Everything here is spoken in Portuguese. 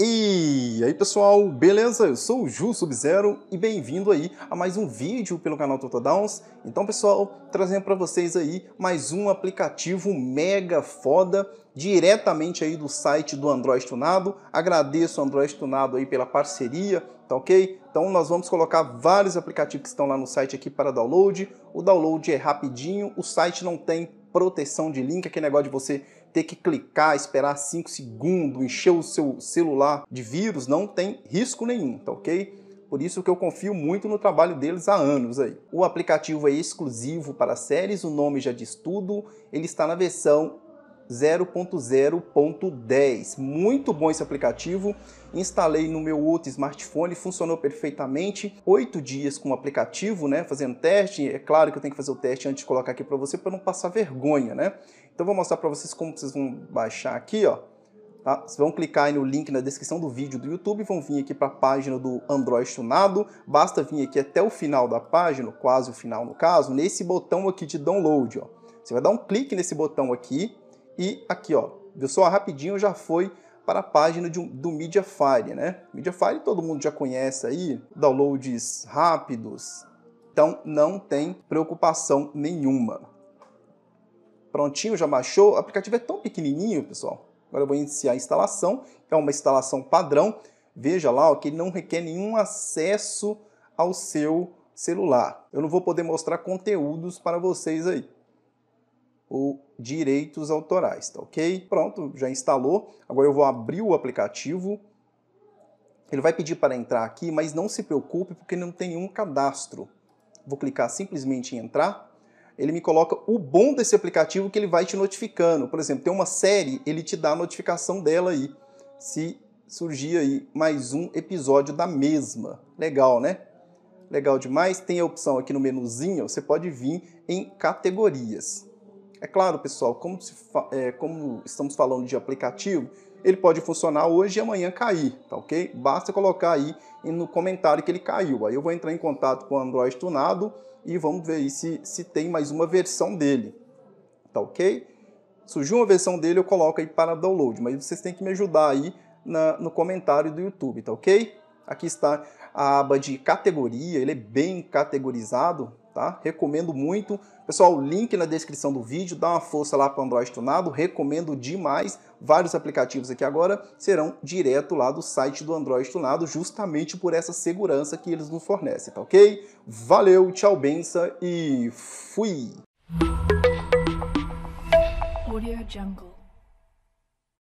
E aí pessoal, beleza? Eu sou o Ju Sub-Zero e bem-vindo aí a mais um vídeo pelo canal Total Downs. Então pessoal, trazendo para vocês aí mais um aplicativo mega foda diretamente aí do site do Android Tunado. Agradeço o Android Tunado aí pela parceria, tá ok? Então nós vamos colocar vários aplicativos que estão lá no site aqui para download. O download é rapidinho, o site não tem proteção de link, aquele negócio de você ter que clicar, esperar 5 segundos, encher o seu celular de vírus, não tem risco nenhum, tá ok? Por isso que eu confio muito no trabalho deles há anos aí. O aplicativo é exclusivo para séries, o nome já diz tudo, ele está na versão 0.0.10. Muito bom esse aplicativo. Instalei no meu outro smartphone, funcionou perfeitamente. Oito dias com o aplicativo, né? Fazendo teste. É claro que eu tenho que fazer o teste antes de colocar aqui para você para não passar vergonha, né? Então vou mostrar para vocês como vocês vão baixar aqui, ó. Tá? Vocês vão clicar no link na descrição do vídeo do YouTube, vão vir aqui para a página do Android Tunado, basta vir aqui até o final da página, quase o final no caso, nesse botão aqui de download. Ó. Você vai dar um clique nesse botão aqui, e aqui, ó, viu só? Rapidinho já foi para a página de, do Mediafire, né? Mediafire todo mundo já conhece aí, downloads rápidos. Então não tem preocupação nenhuma. Prontinho, já baixou. O aplicativo é tão pequenininho, pessoal. Agora eu vou iniciar a instalação. É uma instalação padrão. Veja lá ó, que ele não requer nenhum acesso ao seu celular. Eu não vou poder mostrar conteúdos para vocês aí ou direitos autorais, tá ok? Pronto, já instalou. Agora eu vou abrir o aplicativo. Ele vai pedir para entrar aqui, mas não se preocupe porque não tem nenhum cadastro. Vou clicar simplesmente em entrar. Ele me coloca o bom desse aplicativo que ele vai te notificando. Por exemplo, tem uma série, ele te dá a notificação dela aí. Se surgir aí mais um episódio da mesma. Legal, né? Legal demais. Tem a opção aqui no menuzinho, você pode vir em categorias. É claro, pessoal, como, é, como estamos falando de aplicativo, ele pode funcionar hoje e amanhã cair, tá ok? Basta colocar aí no comentário que ele caiu. Aí eu vou entrar em contato com o Android tunado e vamos ver se, se tem mais uma versão dele, tá ok? Surgiu uma versão dele, eu coloco aí para download, mas vocês têm que me ajudar aí na, no comentário do YouTube, tá ok? Aqui está a aba de categoria, ele é bem categorizado, tá? Recomendo muito. Pessoal, link na descrição do vídeo, dá uma força lá para o Android Tunado, recomendo demais. Vários aplicativos aqui agora serão direto lá do site do Android Tunado, justamente por essa segurança que eles nos fornecem, tá ok? Valeu, tchau, benção e fui! Audio Jungle